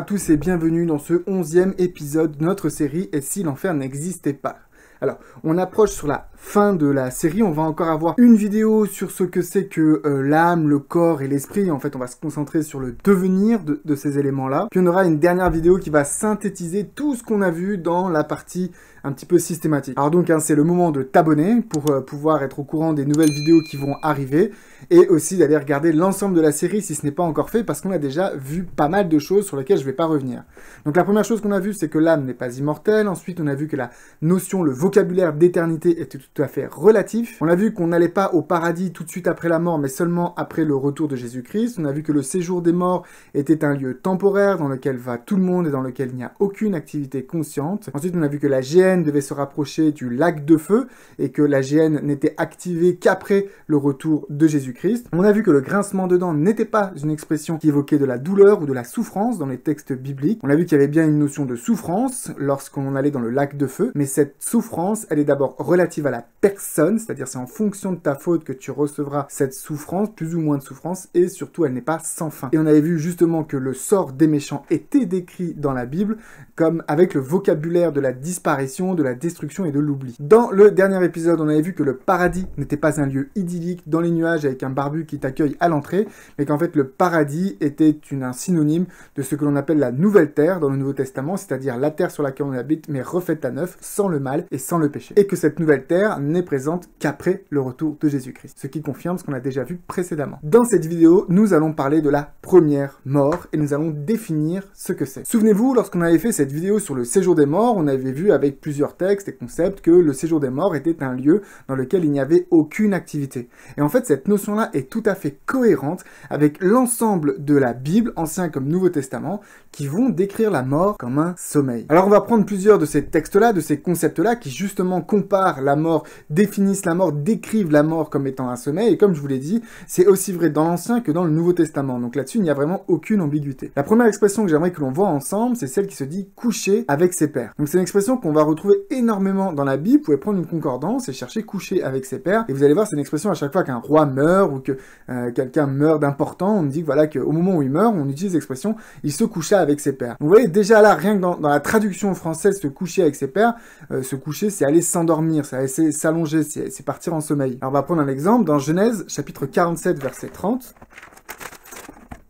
à tous et bienvenue dans ce onzième épisode de notre série Et si l'enfer n'existait pas alors, on approche sur la fin de la série, on va encore avoir une vidéo sur ce que c'est que euh, l'âme, le corps et l'esprit. En fait, on va se concentrer sur le devenir de, ces éléments-là. Puis on aura une dernière vidéo qui va synthétiser tout ce qu'on a vu dans la partie un petit peu systématique. Alors donc, hein, c'est le moment de t'abonner pour euh, pouvoir être au courant des nouvelles vidéos qui vont arriver et aussi d'aller regarder l'ensemble de la série si ce n'est pas encore fait, parce qu'on a déjà vu pas mal de choses sur lesquelles je ne vais pas revenir. Donc la première chose qu'on a vu, c'est que l'âme n'est pas immortelle, ensuite on a vu que la notion, le vocabulaire d'éternité était tout à fait relatif, on a vu qu'on n'allait pas au paradis tout de suite après la mort, mais seulement après le retour de Jésus-Christ, on a vu que le séjour des morts était un lieu temporaire dans lequel va tout le monde et dans lequel il n'y a aucune activité consciente. Ensuite, on a vu que la GN devait se rapprocher du lac de feu et que la GN n'était activée qu'après le retour de Jésus christ On a vu que le grincement de dents n'était pas une expression qui évoquait de la douleur ou de la souffrance dans les textes bibliques. On a vu qu'il y avait bien une notion de souffrance lorsqu'on allait dans le lac de feu, mais cette souffrance, elle est d'abord relative à la personne, c'est-à-dire c'est en fonction de ta faute que tu recevras cette souffrance, plus ou moins de souffrance, et surtout elle n'est pas sans fin. Et on avait vu justement que le sort des méchants était décrit dans la Bible comme avec le vocabulaire de la disparition, de la destruction et de l'oubli. Dans le dernier épisode, on avait vu que le paradis n'était pas un lieu idyllique dans les nuages avec un barbu qui t'accueille à l'entrée, mais qu'en fait le paradis était une, un synonyme de ce que l'on appelle la nouvelle terre dans le Nouveau Testament, c'est-à-dire la terre sur laquelle on habite, mais refaite à neuf, sans le mal et sans le péché. Et que cette nouvelle terre n'est présente qu'après le retour de Jésus-Christ, ce qui confirme ce qu'on a déjà vu précédemment. Dans cette vidéo, nous allons parler de la première mort et nous allons définir ce que c'est. Souvenez-vous, lorsqu'on avait fait cette vidéo sur le séjour des morts, on avait vu avec plusieurs textes et concepts que le séjour des morts était un lieu dans lequel il n'y avait aucune activité. Et en fait, cette notion là est tout à fait cohérente avec l'ensemble de la Bible, Ancien comme Nouveau Testament, qui vont décrire la mort comme un sommeil. Alors on va prendre plusieurs de ces textes-là, de ces concepts-là, qui justement comparent la mort, définissent la mort, décrivent la mort comme étant un sommeil, et comme je vous l'ai dit, c'est aussi vrai dans l'Ancien que dans le Nouveau Testament, donc là-dessus il n'y a vraiment aucune ambiguïté. La première expression que j'aimerais que l'on voit ensemble, c'est celle qui se dit coucher avec ses pères. Donc c'est une expression qu'on va retrouver énormément dans la Bible, vous pouvez prendre une concordance et chercher coucher avec ses pères, et vous allez voir c'est une expression à chaque fois qu'un roi meurt, ou que euh, quelqu'un meurt d'important, on dit voilà qu'au moment où il meurt, on utilise l'expression il se coucha avec ses pères. Vous voyez déjà là, rien que dans, la traduction française, se coucher avec ses pères, euh, se coucher c'est aller s'endormir, c'est aller s'allonger, c'est partir en sommeil. Alors on va prendre un exemple dans Genèse chapitre 47 verset 30.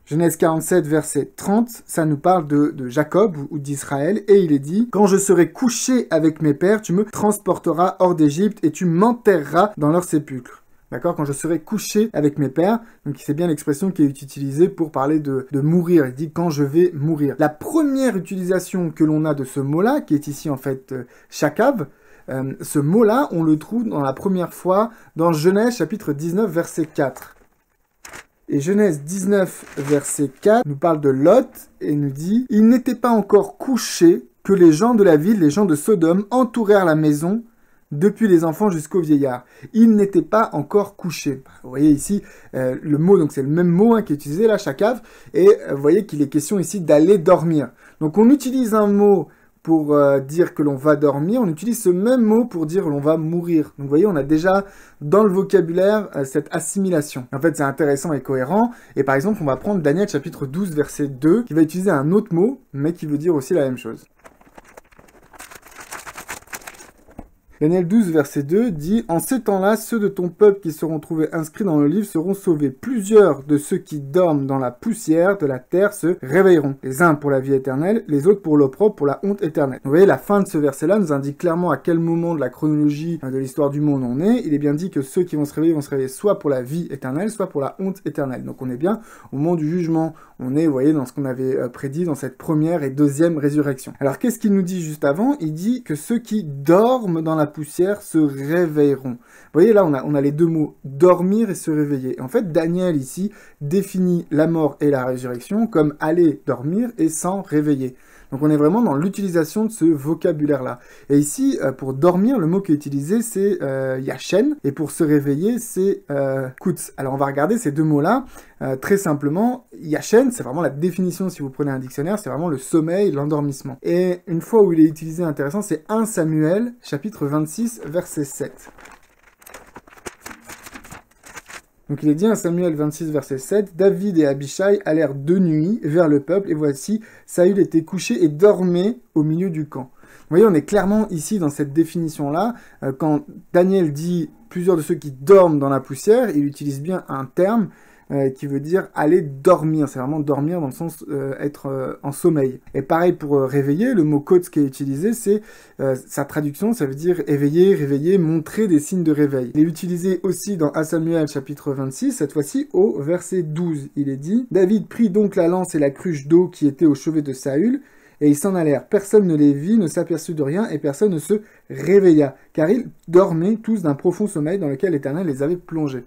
Genèse 47, verset 30, ça nous parle de, de Jacob ou d'Israël, et il est dit « Quand je serai couché avec mes pères, tu me transporteras hors d'Égypte et tu m'enterreras dans leur sépulcre. » D'accord Quand je serai couché avec mes pères. Donc c'est bien l'expression qui est utilisée pour parler de, mourir. Il dit quand je vais mourir. La première utilisation que l'on a de ce mot-là, qui est ici en fait chakav, euh, euh, ce mot-là, on le trouve dans la première fois dans Genèse chapitre 19 verset 4. Et Genèse 19, verset 4, nous parle de Lot et nous dit Il n'était pas encore couché que les gens de la ville, les gens de Sodome, entourèrent la maison depuis les enfants jusqu'aux vieillards. il n'était pas encore couché. Bah, vous voyez ici euh, le mot, donc c'est le même mot hein, qui est utilisé là, chacave, et euh, vous voyez qu'il est question ici d'aller dormir. Donc on utilise un mot pour euh, dire que l'on va dormir, on utilise ce même mot pour dire l'on va mourir. Donc vous voyez, on a déjà dans le vocabulaire cette assimilation. En fait, c'est intéressant et cohérent. Et par exemple, on va prendre Daniel chapitre 12 verset 2 qui va utiliser un autre mot mais qui veut dire aussi la même chose. Daniel 12, verset 2 dit En ces temps-là, ceux de ton peuple qui seront trouvés inscrits dans le livre seront sauvés. Plusieurs de ceux qui dorment dans la poussière de la terre se réveilleront. Les uns pour la vie éternelle, les autres pour l'opprobre, pour la honte éternelle. Vous voyez, la fin de ce verset-là nous indique clairement à quel moment de la chronologie euh, de l'histoire du monde on est. Il est bien dit que ceux qui vont se réveiller vont se réveiller soit pour la vie éternelle, soit pour la honte éternelle. Donc on est bien au moment du jugement. On est, vous voyez, dans ce qu'on avait euh, prédit dans cette première et deuxième résurrection. Alors qu'est-ce qu'il nous dit juste avant Il dit que ceux qui dorment dans la poussière se réveilleront. Vous voyez là, on a, on a les deux mots dormir et se réveiller. en fait, Daniel ici définit la mort et la résurrection comme aller dormir et s'en réveiller. Donc on est vraiment dans l'utilisation de ce vocabulaire-là. Et ici, euh, pour dormir, le mot qui est utilisé, c'est euh, yachen, et pour se réveiller, c'est euh, kutz. Alors on va regarder ces deux mots-là. Euh, très simplement, yachen, c'est vraiment la définition, si vous prenez un dictionnaire, c'est vraiment le sommeil, l'endormissement. Et une fois où il est utilisé intéressant, c'est 1 Samuel, chapitre 26, verset 7. Donc il est dit en Samuel 26, verset 7, David et Abishai allèrent de nuit vers le peuple, et voici, Saül était couché et dormait au milieu du camp. Vous voyez, on est clairement ici dans cette définition-là. Euh, quand Daniel dit plusieurs de ceux qui dorment dans la poussière, il utilise bien un terme euh, qui veut dire aller dormir. C'est vraiment dormir dans le sens euh, être euh, en sommeil. Et pareil pour réveiller, le mot code qui est utilisé, c'est sa traduction, ça veut dire éveiller, réveiller, montrer des signes de réveil. Il est utilisé aussi dans 1 Samuel chapitre 26, cette fois-ci au verset 12. Il est dit David prit donc la lance et la cruche d'eau qui étaient au chevet de Saül et ils s'en allèrent. Personne ne les vit, ne s'aperçut de rien, et personne ne se réveilla, car ils dormaient tous d'un profond sommeil dans lequel l'Éternel les avait plongés.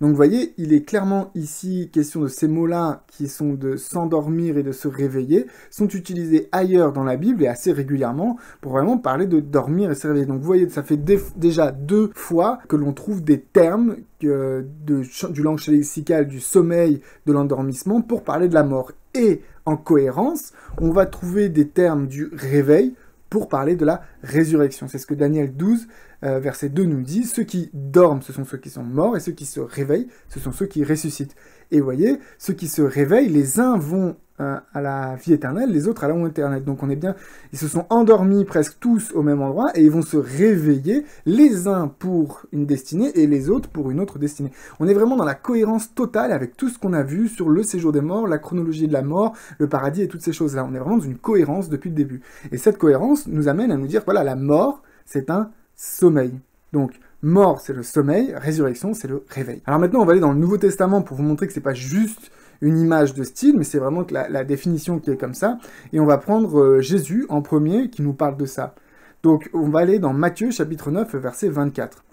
Donc vous voyez, il est clairement ici question de ces mots-là qui sont de s'endormir et de se réveiller, sont utilisés ailleurs dans la Bible et assez régulièrement pour vraiment parler de dormir et se réveiller. Donc vous voyez, ça fait déjà deux fois que l'on trouve des termes euh, du langage lexical du sommeil, de l'endormissement pour parler de la mort. Et en cohérence, on va trouver des termes du réveil, pour parler de la résurrection. C'est ce que Daniel 12, verset 2 nous dit. Ceux qui dorment, ce sont ceux qui sont morts, et ceux qui se réveillent, ce sont ceux qui ressuscitent. Et vous voyez, ceux qui se réveillent, les uns vont euh, à la vie éternelle, les autres à la mort éternelle. Donc on est bien, ils se sont endormis presque tous au même endroit et ils vont se réveiller, les uns pour une destinée et les autres pour une autre destinée. On est vraiment dans la cohérence totale avec tout ce qu'on a vu sur le séjour des morts, la chronologie de la mort, le paradis et toutes ces choses-là. On est vraiment dans une cohérence depuis le début. Et cette cohérence nous amène à nous dire, voilà, la mort, c'est un sommeil. Donc, Mort, c'est le sommeil, résurrection, c'est le réveil. Alors maintenant, on va aller dans le Nouveau Testament pour vous montrer que c'est pas juste une image de style, mais c'est vraiment la, la, définition qui est comme ça. Et on va prendre euh, Jésus en premier qui nous parle de ça. Donc on va aller dans Matthieu chapitre 9 verset 24.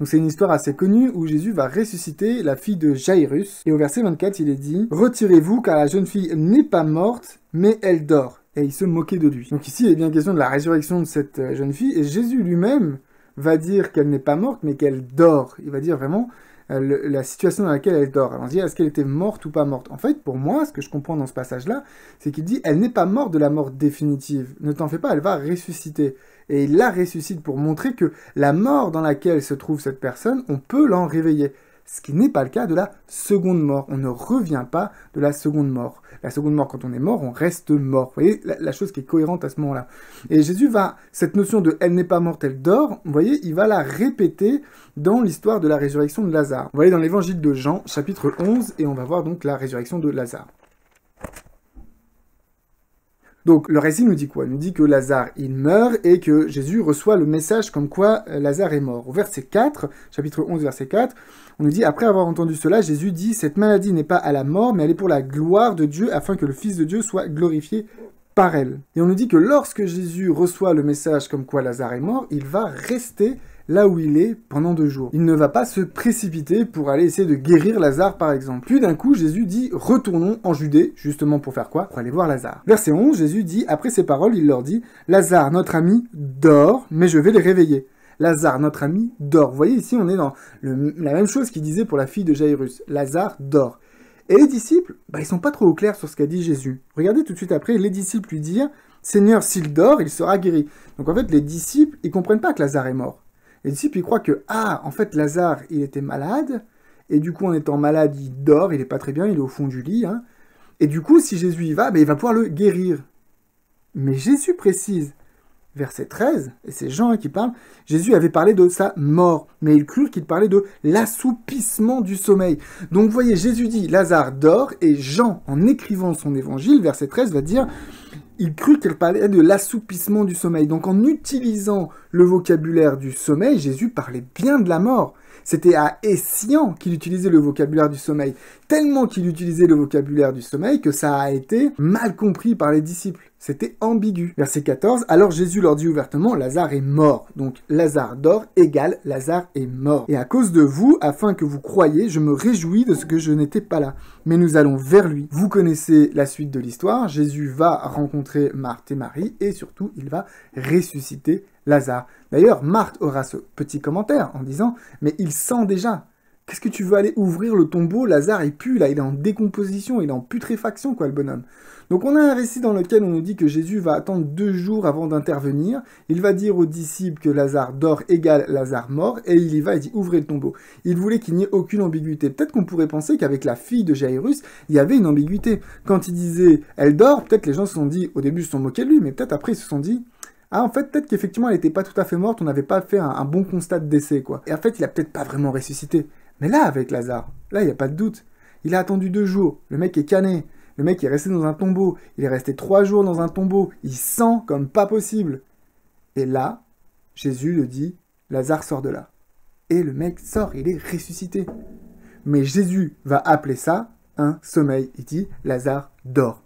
Donc c'est une histoire assez connue où Jésus va ressusciter la fille de Jairus. Et au verset 24, il est dit Retirez-vous car la jeune fille n'est pas morte, mais elle dort. Et il se moquait de lui. Donc ici, il est bien question de la résurrection de cette euh, jeune fille. Et Jésus lui-même va dire qu'elle n'est pas morte, mais qu'elle dort. Il va dire vraiment euh, la situation dans laquelle elle dort. Alors on dit, est-ce qu'elle était morte ou pas morte En fait, pour moi, ce que je comprends dans ce passage-là, c'est qu'il dit, elle n'est pas morte de la mort définitive. Ne t'en fais pas, elle va ressusciter. Et il la ressuscite pour montrer que la mort dans laquelle se trouve cette personne, on peut l'en réveiller ce qui n'est pas le cas de la seconde mort. On ne revient pas de la seconde mort. La seconde mort, quand on est mort, on reste mort. Vous voyez la, chose qui est cohérente à ce moment-là. Et Jésus va, cette notion de elle n'est pas morte, elle dort, vous voyez, il va la répéter dans l'histoire de la résurrection de Lazare. Vous voyez, dans l'évangile de Jean, chapitre 11, et on va voir donc la résurrection de Lazare. Donc le récit nous dit quoi Il nous dit que Lazare, il meurt et que Jésus reçoit le message comme quoi euh, Lazare est mort. Au verset 4, chapitre 11, verset 4, on nous dit, après avoir entendu cela, Jésus dit, cette maladie n'est pas à la mort, mais elle est pour la gloire de Dieu, afin que le Fils de Dieu soit glorifié par elle. Et on nous dit que lorsque Jésus reçoit le message comme quoi Lazare est mort, il va rester là où il est pendant deux jours. Il ne va pas se précipiter pour aller essayer de guérir Lazare par exemple. Puis d'un coup, Jésus dit retournons en Judée, justement pour faire quoi Pour aller voir Lazare. Verset 11, Jésus dit, après ces paroles, il leur dit, Lazare, notre ami, dort, mais je vais le réveiller. Lazare, notre ami, dort. Vous voyez, ici, on est dans la même chose qu'il disait pour la fille de Jairus. Lazare dort. Et les disciples, bah, ils sont pas trop au clair sur ce qu'a dit Jésus. Regardez tout de suite après, les disciples lui dirent Seigneur, s'il dort, il sera guéri. Donc en fait, les disciples, ils comprennent pas que Lazare est mort. Les disciples, ils croient que, ah, en fait, Lazare, il était malade, et du coup, en étant malade, il dort, il est pas très bien, il est au fond du lit, hein. Et du coup, si Jésus y va, bah, il va pouvoir le guérir. Mais Jésus précise verset 13, et c'est Jean qui parle, Jésus avait parlé de sa mort, mais il crut qu'il parlait de l'assoupissement du sommeil. Donc vous voyez, Jésus dit, Lazare dort, et Jean, en écrivant son évangile, verset 13, va dire, il crut qu'il parlait de l'assoupissement du sommeil. Donc en utilisant le vocabulaire du sommeil, Jésus parlait bien de la mort. C'était à Essian qu'il utilisait le vocabulaire du sommeil, tellement qu'il utilisait le vocabulaire du sommeil que ça a été mal compris par les disciples. C'était ambigu. Verset 14. Alors Jésus leur dit ouvertement, Lazare est mort. Donc Lazare dort égale Lazare est mort. Et à cause de vous, afin que vous croyiez, je me réjouis de ce que je n'étais pas là. Mais nous allons vers lui. Vous connaissez la suite de l'histoire. Jésus va rencontrer Marthe et Marie et surtout il va ressusciter Lazare. D'ailleurs, Marthe aura ce petit commentaire en disant Mais il sent déjà. Qu'est-ce que tu veux aller ouvrir le tombeau Lazare est pu, là, il est en décomposition, il est en putréfaction, quoi, le bonhomme. Donc on a un récit dans lequel on nous dit que Jésus va attendre deux jours avant d'intervenir. Il va dire aux disciples que Lazare dort égale Lazare mort, et il y va et dit ouvrez le tombeau. Il voulait qu'il n'y ait aucune ambiguïté. Peut-être qu'on pourrait penser qu'avec la fille de Jairus, il y avait une ambiguïté. Quand il disait elle dort, peut-être les gens se sont dit, au début ils se sont moqués de lui, mais peut-être après ils se sont dit ah en fait peut-être qu'effectivement elle n'était pas tout à fait morte, on n'avait pas fait un, bon constat de décès quoi. Et en fait il a peut-être pas vraiment ressuscité. Mais là avec Lazare, là il n'y a pas de doute. Il a attendu deux jours, le mec est cané, le mec est resté dans un tombeau, il est resté trois jours dans un tombeau, il sent comme pas possible. Et là, Jésus le dit, Lazare sort de là. Et le mec sort, il est ressuscité. Mais Jésus va appeler ça un sommeil. Il dit, Lazare dort.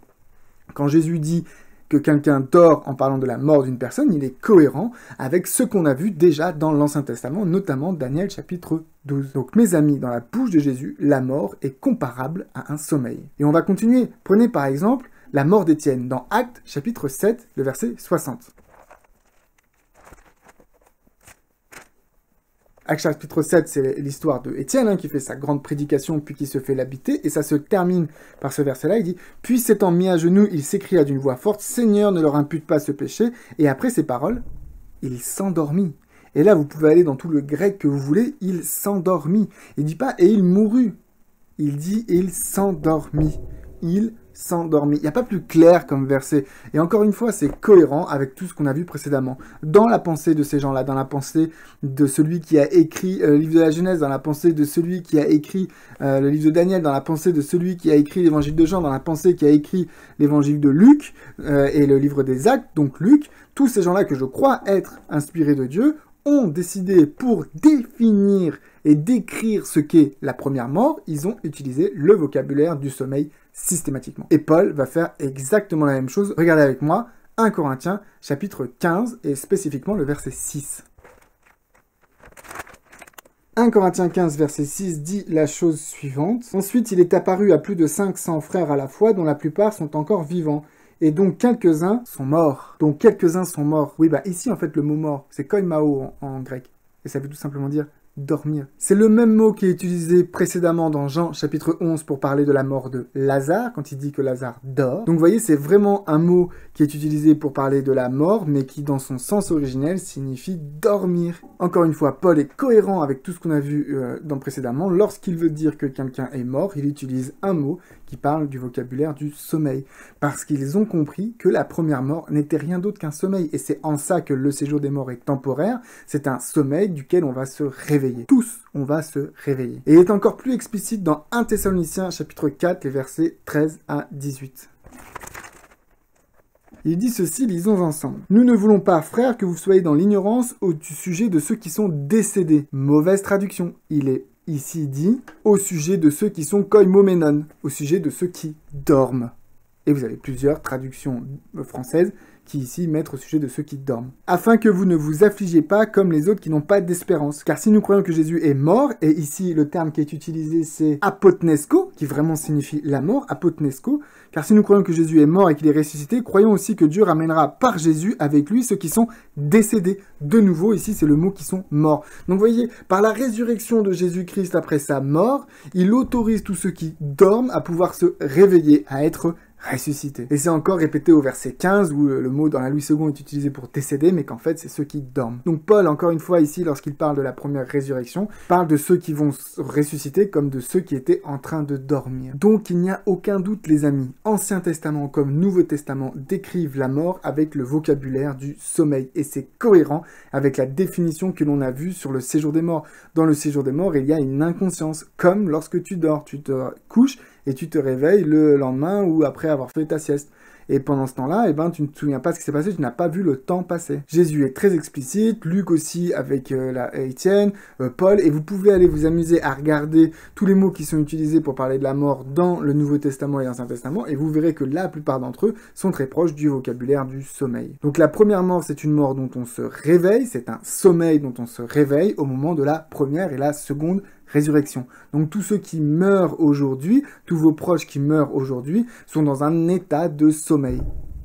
Quand Jésus dit, que quelqu'un dort en parlant de la mort d'une personne, il est cohérent avec ce qu'on a vu déjà dans l'Ancien Testament, notamment Daniel chapitre 12. Donc mes amis, dans la bouche de Jésus, la mort est comparable à un sommeil. Et on va continuer. Prenez par exemple la mort d'Étienne dans Actes chapitre 7, le verset 60. Acte chapitre 7, c'est l'histoire de Étienne hein, qui fait sa grande prédication puis qui se fait l'habiter. Et ça se termine par ce verset-là. Il dit Puis s'étant mis à genoux, il s'écria d'une voix forte Seigneur, ne leur impute pas ce péché. Et après ces paroles, il s'endormit. Et là, vous pouvez aller dans tout le grec que vous voulez. Il s'endormit. Il dit pas et il mourut. Il dit il s'endormit. Il s'endormir Il n'y a pas plus clair comme verset. Et encore une fois, c'est cohérent avec tout ce qu'on a vu précédemment. Dans la pensée de ces gens-là, dans la pensée de celui qui a écrit euh, le livre de la Genèse, dans la pensée de celui qui a écrit euh, le livre de Daniel, dans la pensée de celui qui a écrit l'évangile de Jean, dans la pensée qui a écrit l'évangile de Luc euh, et le livre des actes, donc Luc, tous ces gens-là que je crois être inspirés de Dieu ont décidé pour définir et décrire ce qu'est la première mort, ils ont utilisé le vocabulaire du sommeil systématiquement. Et Paul va faire exactement la même chose. Regardez avec moi 1 Corinthiens chapitre 15 et spécifiquement le verset 6. 1 Corinthiens 15, verset 6 dit la chose suivante. Ensuite, il est apparu à plus de 500 frères à la fois, dont la plupart sont encore vivants. Et dont quelques-uns sont morts. Donc quelques-uns sont morts. Oui, bah ici, en fait, le mot mort, c'est koimao en grec. Et ça veut tout simplement dire dormir. C'est le même mot qui est utilisé précédemment dans Jean chapitre 11 pour parler de la mort de Lazare, quand il dit que Lazare dort. Donc vous voyez, c'est vraiment un mot qui est utilisé pour parler de la mort, mais qui dans son sens originel signifie dormir. Encore une fois, Paul est cohérent avec tout ce qu'on a vu euh, dans précédemment. Lorsqu'il veut dire que quelqu'un est mort, il utilise un mot qui parlent du vocabulaire du sommeil, parce qu'ils ont compris que la première mort n'était rien d'autre qu'un sommeil, et c'est en ça que le séjour des morts est temporaire, c'est un sommeil duquel on va se réveiller. Tous, on va se réveiller. Et il est encore plus explicite dans 1 Thessaloniciens chapitre 4, les versets 13 à 18. Il dit ceci, lisons ensemble. Nous ne voulons pas, frères, que vous soyez dans l'ignorance au sujet de ceux qui sont décédés. Mauvaise traduction. Il est ici dit au sujet de ceux qui sont koimomenon, au sujet de ceux qui dorment. Et vous avez plusieurs traductions françaises qui ici mettent au sujet de ceux qui dorment. Afin que vous ne vous affligez pas comme les autres qui n'ont pas d'espérance. Car si nous croyons que Jésus est mort, et ici le terme qui est utilisé c'est apotnesco, qui vraiment signifie la mort, apotnesco, car si nous croyons que Jésus est mort et qu'il est ressuscité, croyons aussi que Dieu ramènera par Jésus avec lui ceux qui sont décédés. De nouveau, ici c'est le mot qui sont morts. Donc vous voyez, par la résurrection de Jésus-Christ après sa mort, il autorise tous ceux qui dorment à pouvoir se réveiller, à être ressuscité. Et c'est encore répété au verset 15 où euh, le mot dans la Louis II est utilisé pour décéder, mais qu'en fait c'est ceux qui dorment. Donc Paul, encore une fois ici, lorsqu'il parle de la première résurrection, parle de ceux qui vont ressusciter comme de ceux qui étaient en train de dormir. Donc il n'y a aucun doute, les amis, Ancien Testament comme Nouveau Testament décrivent la mort avec le vocabulaire du sommeil, et c'est cohérent avec la définition que l'on a vue sur le séjour des morts. Dans le séjour des morts, il y a une inconscience, comme lorsque tu dors, tu te couches et tu te réveilles le lendemain ou après avoir fait ta sieste. Et pendant ce temps-là, eh ben, tu ne te souviens pas ce qui s'est passé, tu n'as pas vu le temps passer. Jésus est très explicite, Luc aussi avec euh, la euh, Étienne, euh, Paul, et vous pouvez aller vous amuser à regarder tous les mots qui sont utilisés pour parler de la mort dans le Nouveau Testament et l'Ancien Testament, et vous verrez que la plupart d'entre eux sont très proches du vocabulaire du sommeil. Donc la première mort, c'est une mort dont on se réveille, c'est un sommeil dont on se réveille au moment de la première et la seconde résurrection. Donc tous ceux qui meurent aujourd'hui, tous vos proches qui meurent aujourd'hui, sont dans un état de sommeil.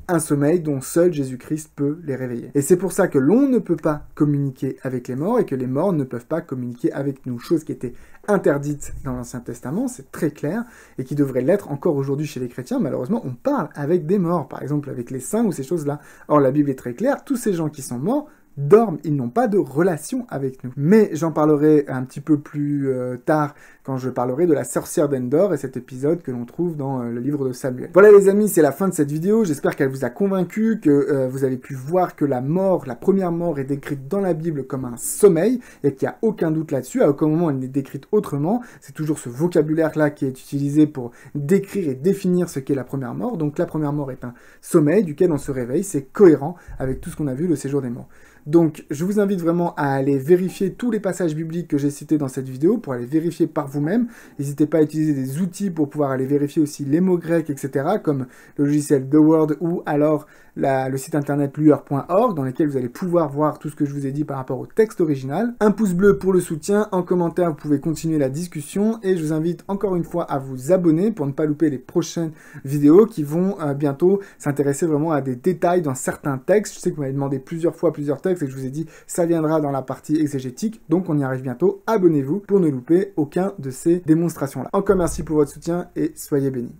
Un sommeil dont seul Jésus-Christ peut les réveiller. Et c'est pour ça que l'on ne peut pas communiquer avec les morts et que les morts ne peuvent pas communiquer avec nous, chose qui était interdite dans l'Ancien Testament, c'est très clair, et qui devrait l'être encore aujourd'hui chez les chrétiens. Malheureusement, on parle avec des morts, par exemple avec les saints ou ces choses-là. Or, la Bible est très claire, tous ces gens qui sont morts dorment, ils n'ont pas de relation avec nous. Mais j'en parlerai un petit peu plus euh, tard quand je parlerai de la sorcière d'Endor et cet épisode que l'on trouve dans euh, le livre de Samuel. Voilà les amis, c'est la fin de cette vidéo, j'espère qu'elle vous a convaincu, que euh, vous avez pu voir que la mort, la première mort est décrite dans la Bible comme un sommeil et qu'il n'y a aucun doute là-dessus, à aucun moment elle n'est décrite autrement, c'est toujours ce vocabulaire-là qui est utilisé pour décrire et définir ce qu'est la première mort, donc la première mort est un sommeil duquel on se réveille, c'est cohérent avec tout ce qu'on a vu le séjour des morts. Donc je vous invite vraiment à aller vérifier tous les passages bibliques que j'ai cités dans cette vidéo pour aller vérifier par vous-même. N'hésitez pas à utiliser des outils pour pouvoir aller vérifier aussi les mots grecs, etc. comme le logiciel The Word ou alors le site internet lueur.org dans lequel vous allez pouvoir voir tout ce que je vous ai dit par rapport au texte original. Un pouce bleu pour le soutien, en commentaire vous pouvez continuer la discussion et je vous invite encore une fois à vous abonner pour ne pas louper les prochaines vidéos qui vont euh, bientôt s'intéresser vraiment à des détails dans certains textes. Je sais que vous m'avez demandé plusieurs fois plusieurs textes et je vous ai dit ça viendra dans la partie exégétique, donc on y arrive bientôt. Abonnez-vous pour ne louper aucun de ces démonstrations-là. Encore merci pour votre soutien et soyez bénis.